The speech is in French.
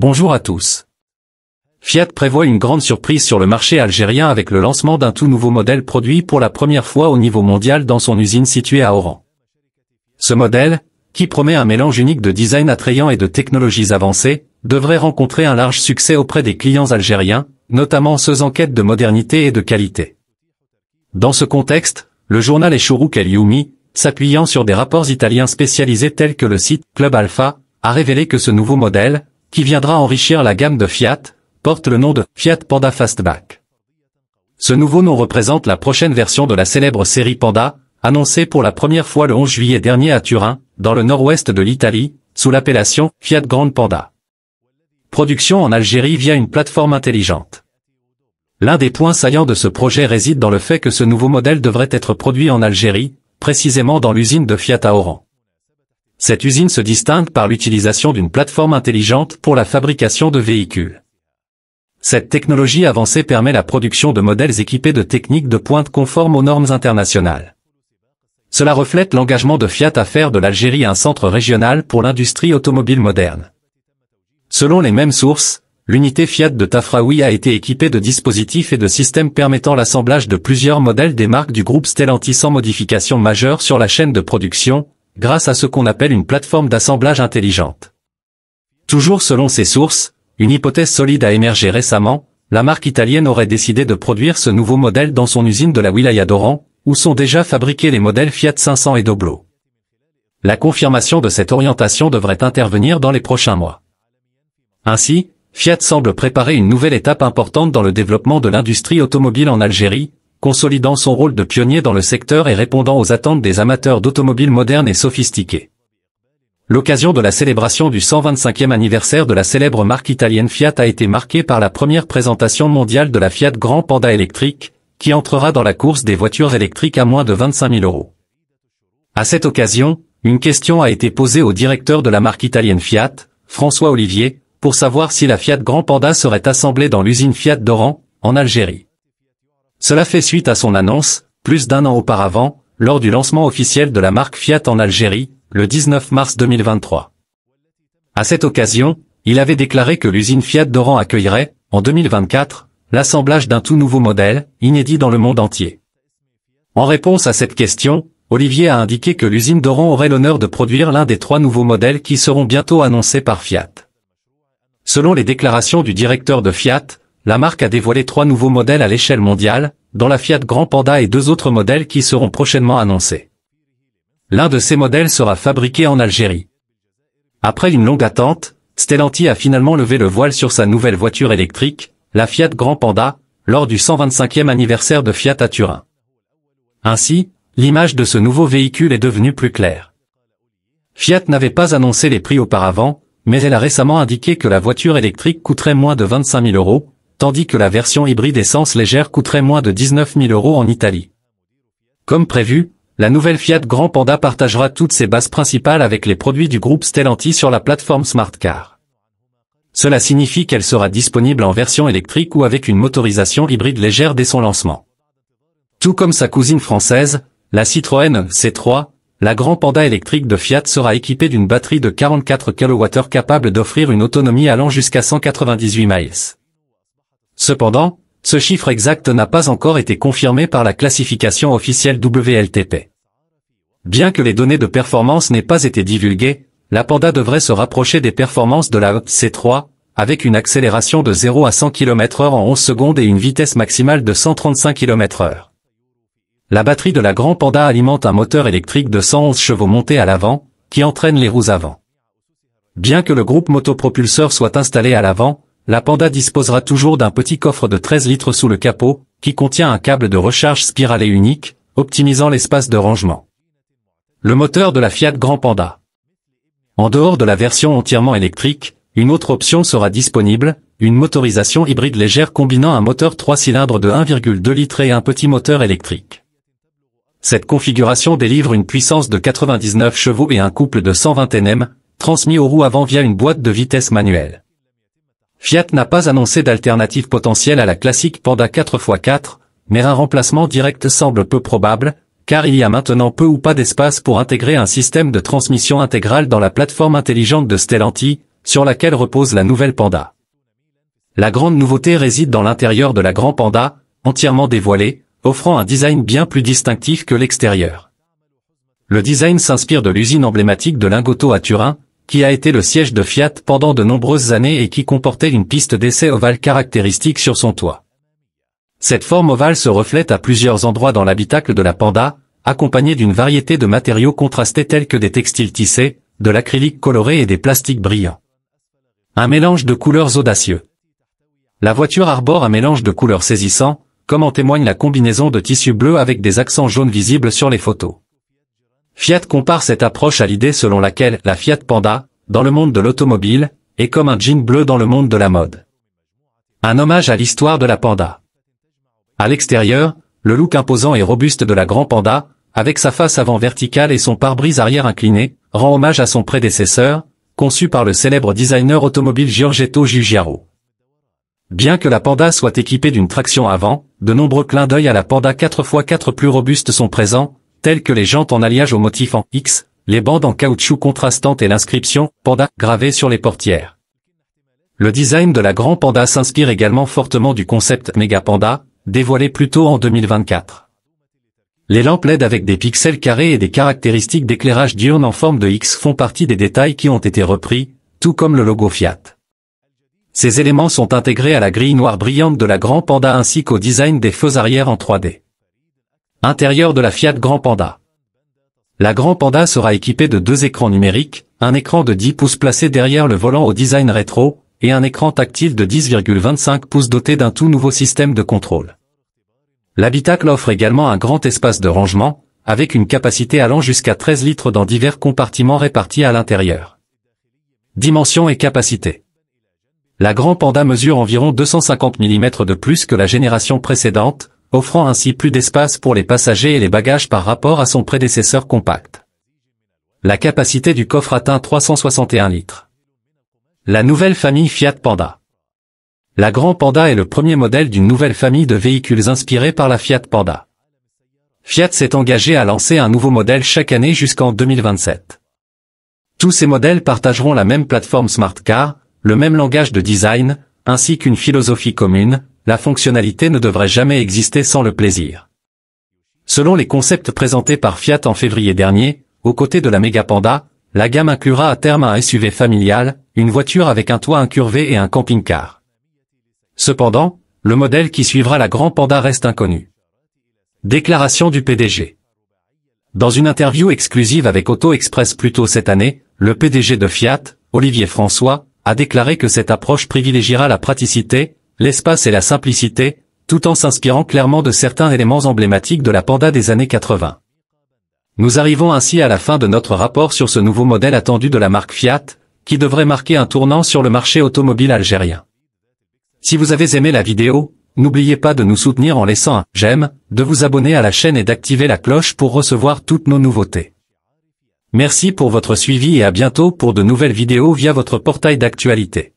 Bonjour à tous. Fiat prévoit une grande surprise sur le marché algérien avec le lancement d'un tout nouveau modèle produit pour la première fois au niveau mondial dans son usine située à Oran. Ce modèle, qui promet un mélange unique de design attrayant et de technologies avancées, devrait rencontrer un large succès auprès des clients algériens, notamment ceux en quête de modernité et de qualité. Dans ce contexte, le journal Echourouk El s'appuyant sur des rapports italiens spécialisés tels que le site Club Alpha, a révélé que ce nouveau modèle, qui viendra enrichir la gamme de Fiat, porte le nom de Fiat Panda Fastback. Ce nouveau nom représente la prochaine version de la célèbre série Panda, annoncée pour la première fois le 11 juillet dernier à Turin, dans le nord-ouest de l'Italie, sous l'appellation Fiat Grande Panda. Production en Algérie via une plateforme intelligente. L'un des points saillants de ce projet réside dans le fait que ce nouveau modèle devrait être produit en Algérie, précisément dans l'usine de Fiat à Oran. Cette usine se distingue par l'utilisation d'une plateforme intelligente pour la fabrication de véhicules. Cette technologie avancée permet la production de modèles équipés de techniques de pointe conformes aux normes internationales. Cela reflète l'engagement de Fiat à faire de l'Algérie un centre régional pour l'industrie automobile moderne. Selon les mêmes sources, l'unité Fiat de Tafraoui a été équipée de dispositifs et de systèmes permettant l'assemblage de plusieurs modèles des marques du groupe Stellantis sans modification majeure sur la chaîne de production, grâce à ce qu'on appelle une plateforme d'assemblage intelligente. Toujours selon ces sources, une hypothèse solide a émergé récemment, la marque italienne aurait décidé de produire ce nouveau modèle dans son usine de la Wilaya d'Oran, où sont déjà fabriqués les modèles Fiat 500 et Doblo. La confirmation de cette orientation devrait intervenir dans les prochains mois. Ainsi, Fiat semble préparer une nouvelle étape importante dans le développement de l'industrie automobile en Algérie, consolidant son rôle de pionnier dans le secteur et répondant aux attentes des amateurs d'automobiles modernes et sophistiqués. L'occasion de la célébration du 125e anniversaire de la célèbre marque italienne Fiat a été marquée par la première présentation mondiale de la Fiat Grand Panda électrique, qui entrera dans la course des voitures électriques à moins de 25 000 euros. À cette occasion, une question a été posée au directeur de la marque italienne Fiat, François Olivier, pour savoir si la Fiat Grand Panda serait assemblée dans l'usine Fiat d'Oran, en Algérie. Cela fait suite à son annonce, plus d'un an auparavant, lors du lancement officiel de la marque Fiat en Algérie, le 19 mars 2023. À cette occasion, il avait déclaré que l'usine Fiat d'Oran accueillerait, en 2024, l'assemblage d'un tout nouveau modèle, inédit dans le monde entier. En réponse à cette question, Olivier a indiqué que l'usine d'Oran aurait l'honneur de produire l'un des trois nouveaux modèles qui seront bientôt annoncés par Fiat. Selon les déclarations du directeur de Fiat, la marque a dévoilé trois nouveaux modèles à l'échelle mondiale, dont la Fiat Grand Panda et deux autres modèles qui seront prochainement annoncés. L'un de ces modèles sera fabriqué en Algérie. Après une longue attente, Stellanti a finalement levé le voile sur sa nouvelle voiture électrique, la Fiat Grand Panda, lors du 125e anniversaire de Fiat à Turin. Ainsi, l'image de ce nouveau véhicule est devenue plus claire. Fiat n'avait pas annoncé les prix auparavant, mais elle a récemment indiqué que la voiture électrique coûterait moins de 25 000 euros, tandis que la version hybride essence légère coûterait moins de 19 000 euros en Italie. Comme prévu, la nouvelle Fiat Grand Panda partagera toutes ses bases principales avec les produits du groupe Stellanti sur la plateforme Smart Car. Cela signifie qu'elle sera disponible en version électrique ou avec une motorisation hybride légère dès son lancement. Tout comme sa cousine française, la Citroën C3, la Grand Panda électrique de Fiat sera équipée d'une batterie de 44 kWh capable d'offrir une autonomie allant jusqu'à 198 miles. Cependant, ce chiffre exact n'a pas encore été confirmé par la classification officielle WLTP. Bien que les données de performance n'aient pas été divulguées, la Panda devrait se rapprocher des performances de la C3, avec une accélération de 0 à 100 km h en 11 secondes et une vitesse maximale de 135 km h La batterie de la Grand Panda alimente un moteur électrique de 111 chevaux montés à l'avant, qui entraîne les roues avant. Bien que le groupe motopropulseur soit installé à l'avant, la Panda disposera toujours d'un petit coffre de 13 litres sous le capot, qui contient un câble de recharge et unique, optimisant l'espace de rangement. Le moteur de la Fiat Grand Panda. En dehors de la version entièrement électrique, une autre option sera disponible, une motorisation hybride légère combinant un moteur 3 cylindres de 1,2 litres et un petit moteur électrique. Cette configuration délivre une puissance de 99 chevaux et un couple de 120 Nm, transmis aux roues avant via une boîte de vitesse manuelle. Fiat n'a pas annoncé d'alternative potentielle à la classique Panda 4x4, mais un remplacement direct semble peu probable, car il y a maintenant peu ou pas d'espace pour intégrer un système de transmission intégrale dans la plateforme intelligente de Stellanti, sur laquelle repose la nouvelle Panda. La grande nouveauté réside dans l'intérieur de la Grand Panda, entièrement dévoilée, offrant un design bien plus distinctif que l'extérieur. Le design s'inspire de l'usine emblématique de Lingotto à Turin, qui a été le siège de Fiat pendant de nombreuses années et qui comportait une piste d'essai ovale caractéristique sur son toit. Cette forme ovale se reflète à plusieurs endroits dans l'habitacle de la Panda, accompagnée d'une variété de matériaux contrastés tels que des textiles tissés, de l'acrylique coloré et des plastiques brillants. Un mélange de couleurs audacieux. La voiture arbore un mélange de couleurs saisissant, comme en témoigne la combinaison de tissus bleus avec des accents jaunes visibles sur les photos. Fiat compare cette approche à l'idée selon laquelle la Fiat Panda, dans le monde de l'automobile, est comme un jean bleu dans le monde de la mode. Un hommage à l'histoire de la Panda. À l'extérieur, le look imposant et robuste de la Grand Panda, avec sa face avant verticale et son pare-brise arrière incliné, rend hommage à son prédécesseur, conçu par le célèbre designer automobile Giorgetto Giugiaro. Bien que la Panda soit équipée d'une traction avant, de nombreux clins d'œil à la Panda 4x4 plus robuste sont présents, tels que les jantes en alliage au motif en X, les bandes en caoutchouc contrastantes et l'inscription « Panda » gravée sur les portières. Le design de la Grand Panda s'inspire également fortement du concept Mega Panda, dévoilé plus tôt en 2024. Les lampes LED avec des pixels carrés et des caractéristiques d'éclairage diurne en forme de X font partie des détails qui ont été repris, tout comme le logo Fiat. Ces éléments sont intégrés à la grille noire brillante de la Grand Panda ainsi qu'au design des feux arrière en 3D. Intérieur de la Fiat Grand Panda. La Grand Panda sera équipée de deux écrans numériques, un écran de 10 pouces placé derrière le volant au design rétro, et un écran tactile de 10,25 pouces doté d'un tout nouveau système de contrôle. L'habitacle offre également un grand espace de rangement, avec une capacité allant jusqu'à 13 litres dans divers compartiments répartis à l'intérieur. Dimensions et capacité. La Grand Panda mesure environ 250 mm de plus que la génération précédente, offrant ainsi plus d'espace pour les passagers et les bagages par rapport à son prédécesseur compact. La capacité du coffre atteint 361 litres. La nouvelle famille Fiat Panda. La Grand Panda est le premier modèle d'une nouvelle famille de véhicules inspirés par la Fiat Panda. Fiat s'est engagé à lancer un nouveau modèle chaque année jusqu'en 2027. Tous ces modèles partageront la même plateforme Smart Car, le même langage de design, ainsi qu'une philosophie commune, la fonctionnalité ne devrait jamais exister sans le plaisir. Selon les concepts présentés par Fiat en février dernier, aux côtés de la Mega Panda, la gamme inclura à terme un SUV familial, une voiture avec un toit incurvé et un camping-car. Cependant, le modèle qui suivra la Grand Panda reste inconnu. Déclaration du PDG Dans une interview exclusive avec Auto Express plus tôt cette année, le PDG de Fiat, Olivier François, a déclaré que cette approche privilégiera la praticité, l'espace et la simplicité, tout en s'inspirant clairement de certains éléments emblématiques de la Panda des années 80. Nous arrivons ainsi à la fin de notre rapport sur ce nouveau modèle attendu de la marque Fiat, qui devrait marquer un tournant sur le marché automobile algérien. Si vous avez aimé la vidéo, n'oubliez pas de nous soutenir en laissant un « j'aime », de vous abonner à la chaîne et d'activer la cloche pour recevoir toutes nos nouveautés. Merci pour votre suivi et à bientôt pour de nouvelles vidéos via votre portail d'actualité.